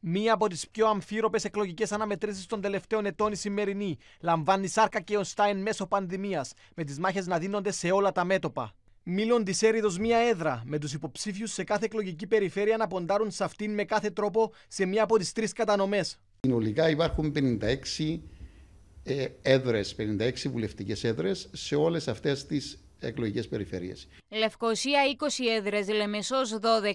Μία από τις πιο αμφίροπες εκλογικές αναμετρήσεις των τελευταίων ετών η σημερινή λαμβάνει σάρκα και ωστά μέσω πανδημίας, με τις μάχες να δίνονται σε όλα τα μέτωπα. Μήλων της έρηδος μία έδρα, με τους υποψήφιους σε κάθε εκλογική περιφέρεια να ποντάρουν σε αυτήν με κάθε τρόπο σε μία από τις τρεις κατανομές. Συνολικά υπάρχουν 56 ε, έδρες, 56 βουλευτικές έδρες σε όλες αυτές τις εκλογικές περιφέρειες. Λευκοσία 20 έδρες, Λεμεσός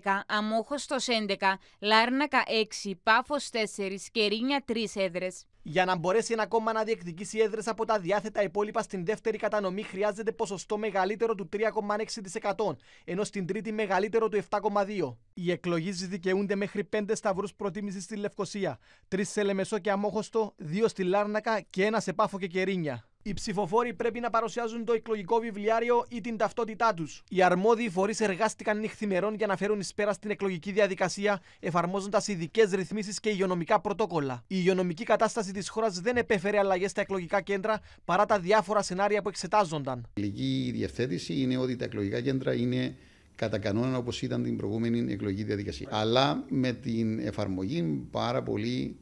12, Αμόχωστο 11, Λάρνακα 6, Πάφο 4 και Ρήνια 3 έδρες. Για να μπορέσει ένα κόμμα να διεκδικήσει έδρες από τα διάθετα υπόλοιπα στην δεύτερη κατανομή, χρειάζεται ποσοστό μεγαλύτερο του 3,6%, ενώ στην τρίτη μεγαλύτερο του 7,2%. Οι εκλογείς δικαιούνται μέχρι 5 σταυρούς προτίμησης στη Λευκοσία, 3 σε Λεμεσό και Αμόχωστο, 2 στη Λάρνακα και 1 σε Πάφο και Κερίνια. Οι ψηφοφόροι πρέπει να παρουσιάζουν το εκλογικό βιβλιάριο ή την ταυτότητά τους. Οι αρμόδιοι φορείς εργάστηκαν νυχθημερών για να φέρουν εις πέρα στην εκλογική διαδικασία, εφαρμόζοντας ειδικές ρυθμίσεις και υγειονομικά πρωτόκολλα. Η υγειονομική κατάσταση της χώρας δεν επέφερε αλλαγές στα εκλογικά κέντρα παρά τα διάφορα σενάρια που εξετάζονταν. Η ελληνική διευθέτηση είναι ότι τα εκλογικά κέντρα είναι κατά κανόνα όπως ήταν την προηγούμενη εκλογική διαδικασία. Αλλά με την εφαρμογή πάρα πολύ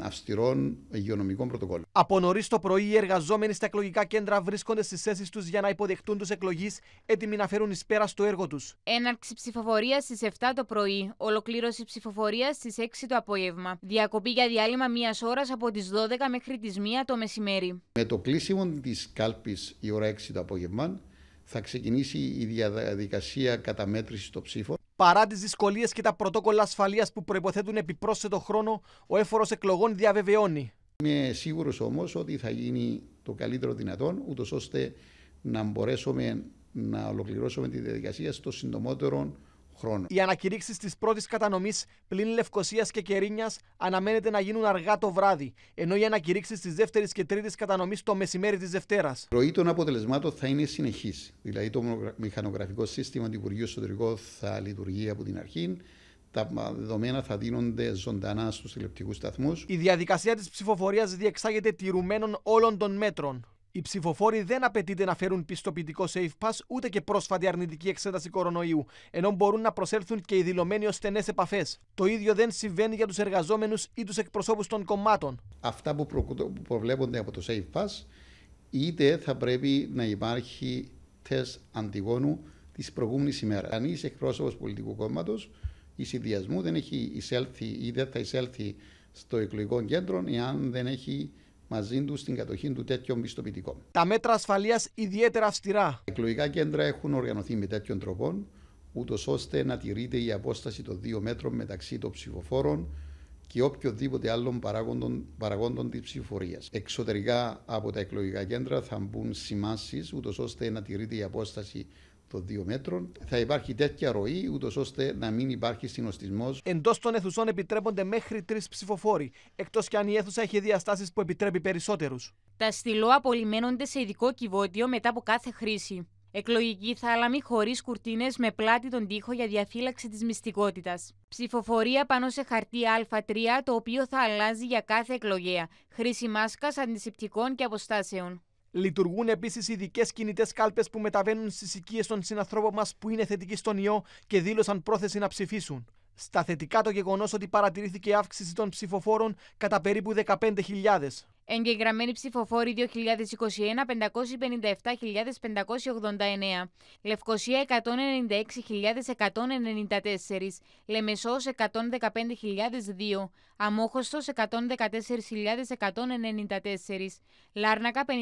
αυστηρών υγειονομικών πρωτοκόλων. Από νωρίς το πρωί, οι εργαζόμενοι στα εκλογικά κέντρα βρίσκονται στις θέσεις τους για να υποδεχτούν τους εκλογείς, έτοιμοι να φέρουν εις πέρα στο έργο τους. Έναρξη ψηφοφορίας στις 7 το πρωί, ολοκλήρωση ψηφοφορίας στις 6 το απόγευμα. Διακοπή για διάλειμμα μία ώρας από τις 12 μέχρι τις 1 το μεσημέρι. Με το κλείσιμο της κάλπης η ώρα 6 το απόγευμα, θα ξεκινήσει η διαδικασία καταμέτρησης των ψήφων. Παρά τις δυσκολίες και τα πρωτόκολλα ασφαλείας που προποθέτουν επιπρόσθετο χρόνο, ο έφορος εκλογών διαβεβαιώνει. Είμαι σίγουρος όμως ότι θα γίνει το καλύτερο δυνατόν, ούτως ώστε να μπορέσουμε να ολοκληρώσουμε τη διαδικασία στο συντομότερο χρόνο. Οι ανακηρύξεις της πρώτης κατανομής πλην Λευκοσίας και Κερίνιας αναμένεται να γίνουν αργά το βράδυ, ενώ οι ανακηρύξεις της δεύτερης και τρίτης κατανομής το μεσημέρι της Δευτέρας. Η ροή των αποτελεσμάτων θα είναι συνεχής. Δηλαδή, το μηχανογραφικό σύστημα του Υπουργείου Εσωτερικών θα λειτουργεί από την αρχή. Τα δεδομένα θα δίνονται ζωντανά στους τηλεοπτικούς σταθμούς. Η διαδικασία της ψηφοφορίας διεξάγεται τηρουμένων όλων των μέτρων. Οι ψηφοφόροι δεν απαιτείται να φέρουν πιστοποιητικό safe pass ούτε και πρόσφατη αρνητική εξέταση κορονοϊού, ενώ μπορούν να προσέλθουν και οι δηλωμένοι ως στενές επαφές. Το ίδιο δεν συμβαίνει για τους εργαζόμενους ή τους εκπροσώπους των κομμάτων. Αυτά που προβλέπονται από το safe pass, είτε θα πρέπει να υπάρχει τεστ αντιγόνου της προηγούμενης ημέρας. Αν είσαι εκπρόσωπος πολιτικού κόμματος ή συνδυασμού, δεν έχει εισέλθει ή δεν θα εισέλθει στο εκλογικό κέντρο, εάν δεν έχει μαζί του στην κατοχή του τέτοιων πιστοποιητικών. Τα μέτρα ασφαλείας ιδιαίτερα αυστηρά. Τα εκλογικά κέντρα έχουν οργανωθεί με τέτοιον τρόπο, ούτως ώστε να τηρείται η απόσταση των δύο μέτρων μεταξύ των ψηφοφόρων και οποιοδήποτε άλλων παράγοντων, παραγόντων της ψηφορία. Εξωτερικά από τα εκλογικά κέντρα θα μπουν σημάσεις, ούτως ώστε να τηρείται η απόσταση των δύο μέτρων. Θα υπάρχει τέτοια ροή, ούτως ώστε να μην υπάρχει συνοστισμός. Εντός των αιθουσών επιτρέπονται μέχρι τρεις ψηφοφόροι, εκτός κι αν η αίθουσα έχει διαστάσεις που επιτρέπει περισσότερους. Τα στυλό απολυμμένονται σε ειδικό κυβότιο μετά από κάθε χρήση. Εκλογική θάλαμη χωρίς κουρτίνες με πλάτη τον τοίχο για διαφύλαξη της μυστικότητας. Ψηφοφορία πάνω σε χαρτί Α3, το οποίο θα αλλάζει για κάθε εκλογέα. Χρήση μάσκας, αντισηπτικών και αποστάσεων. Λειτουργούν επίσης ειδικές κινητές κάλπες που μεταβαίνουν στις οικίες των συνανθρώπων μας που είναι θετικοί στον ιό και δήλωσαν πρόθεση να ψηφίσουν. Στα θετικά το γεγονός ότι παρατηρήθηκε αύξηση των ψηφοφόρων κατά περίπου 15.000. Εγγεγραμμένοι ψηφοφόροι 2021 557.589. Λευκοσία 196.194. Λεμεσός 115.002. Αμόχωστος 114.194. Λάρνακα 58.333.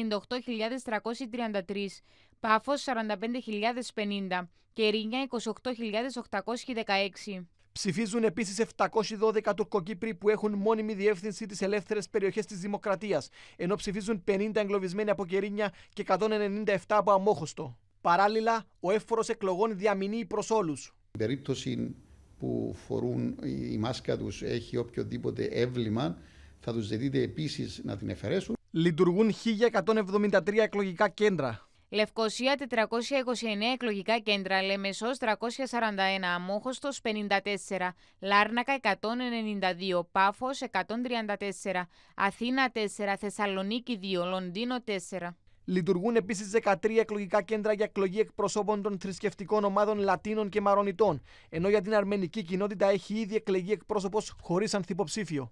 Πάφος 45.050. Κερίνια 28.816. Ψηφίζουν επίσης 712 Τουρκοκύπροι που έχουν μόνιμη διεύθυνση της ελεύθερες περιοχές της Δημοκρατίας, ενώ ψηφίζουν 50 εγκλωβισμένοι από Κερίνια και 197 από Αμόχωστο. Παράλληλα, ο εύφορο εκλογών διαμηνεί προς όλους. Η περίπτωση που φορούν η μάσκα τους έχει οποιοδήποτε έβλημα, θα τους ζητείτε επίσης να την εφαιρέσουν. Λειτουργούν 1173 εκλογικά κέντρα. Λευκοσία 429 εκλογικά κέντρα, Λεμεσός 341, Αμόχωστος 54, Λάρνακα 192, Πάφος 134, Αθήνα 4, Θεσσαλονίκη 2, Λονδίνο 4. Λειτουργούν επίσης 13 εκλογικά κέντρα για εκλογή εκπροσώπων των θρησκευτικών ομάδων Λατίνων και Μαρονιτών, ενώ για την αρμενική κοινότητα έχει ήδη εκλεγεί εκπρόσωπος χωρίς ανθυποψήφιο.